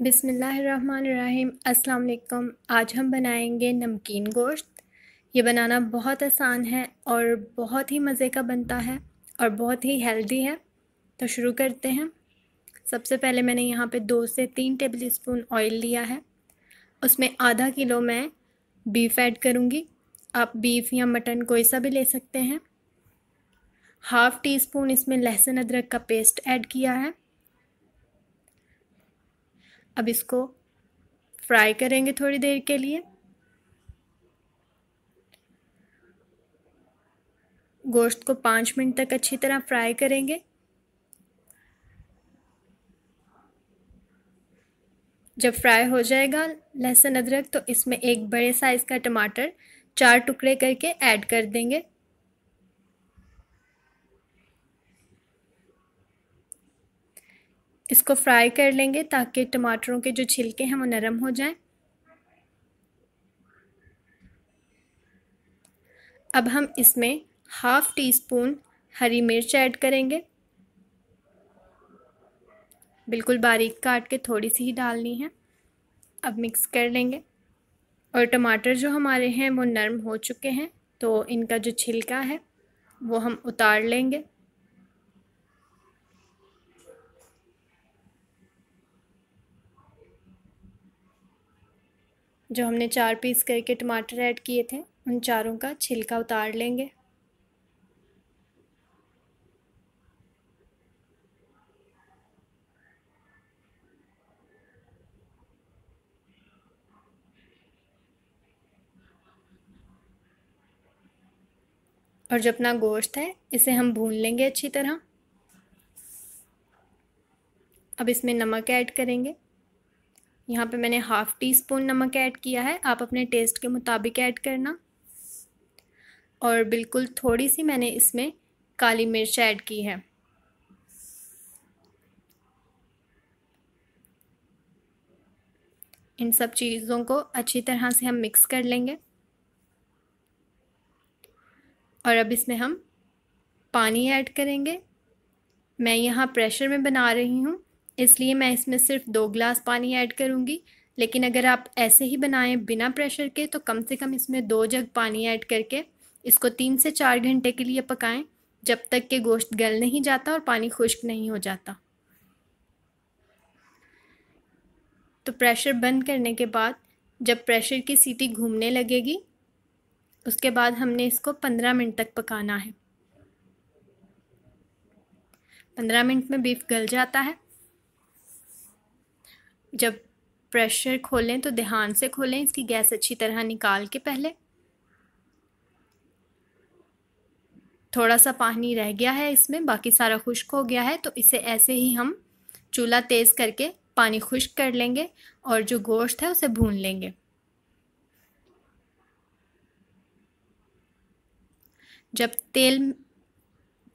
बिसमीम् अल्लाम आज हम बनाएंगे नमकीन गोश्त ये बनाना बहुत आसान है और बहुत ही मज़े का बनता है और बहुत ही हेल्दी है तो शुरू करते हैं सबसे पहले मैंने यहाँ पे दो से तीन टेबल स्पून ऑयल लिया है उसमें आधा किलो मैं बीफ ऐड करूँगी आप बीफ या मटन कोई सा भी ले सकते हैं हाफ़ टी स्पून इसमें लहसुन अदरक का पेस्ट ऐड किया है अब इसको फ्राई करेंगे थोड़ी देर के लिए गोश्त को पाँच मिनट तक अच्छी तरह फ्राई करेंगे जब फ्राई हो जाएगा लहसुन अदरक तो इसमें एक बड़े साइज़ का टमाटर चार टुकड़े करके ऐड कर देंगे इसको फ्राई कर लेंगे ताकि टमाटरों के जो छिलके हैं वो नरम हो जाएं अब हम इसमें हाफ़ टी स्पून हरी मिर्च ऐड करेंगे बिल्कुल बारीक काट के थोड़ी सी ही डालनी है अब मिक्स कर लेंगे और टमाटर जो हमारे हैं वो नरम हो चुके हैं तो इनका जो छिलका है वो हम उतार लेंगे जो हमने चार पीस करके टमाटर ऐड किए थे उन चारों का छिलका उतार लेंगे और जो अपना गोश्त है इसे हम भून लेंगे अच्छी तरह अब इसमें नमक ऐड करेंगे यहाँ पे मैंने हाफ़ टी स्पून नमक ऐड किया है आप अपने टेस्ट के मुताबिक ऐड करना और बिल्कुल थोड़ी सी मैंने इसमें काली मिर्च ऐड की है इन सब चीज़ों को अच्छी तरह से हम मिक्स कर लेंगे और अब इसमें हम पानी ऐड करेंगे मैं यहाँ प्रेशर में बना रही हूँ इसलिए मैं इसमें सिर्फ दो ग्लास पानी ऐड करूँगी लेकिन अगर आप ऐसे ही बनाएं बिना प्रेशर के तो कम से कम इसमें दो जग पानी ऐड करके इसको तीन से चार घंटे के लिए पकाएं जब तक के गोश्त गल नहीं जाता और पानी खुश्क नहीं हो जाता तो प्रेशर बंद करने के बाद जब प्रेशर की सीटी घूमने लगेगी उसके बाद हमने इसको पंद्रह मिनट तक पकाना है पंद्रह मिनट में बीफ गल जाता है जब प्रेशर खोलें तो ध्यान से खोलें इसकी गैस अच्छी तरह निकाल के पहले थोड़ा सा पानी रह गया है इसमें बाकी सारा खुश्क हो गया है तो इसे ऐसे ही हम चूल्हा तेज़ करके पानी खुश्क कर लेंगे और जो गोश्त है उसे भून लेंगे जब तेल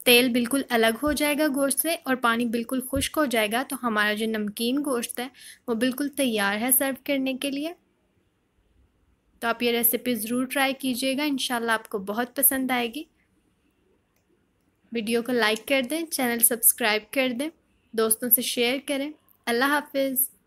तेल बिल्कुल अलग हो जाएगा गोश्त से और पानी बिल्कुल खुश्क हो जाएगा तो हमारा जो नमकीन गोश्त है वो बिल्कुल तैयार है सर्व करने के लिए तो आप ये रेसिपी ज़रूर ट्राई कीजिएगा इन आपको बहुत पसंद आएगी वीडियो को लाइक कर दें चैनल सब्सक्राइब कर दें दोस्तों से शेयर करें अल्लाह हाफिज़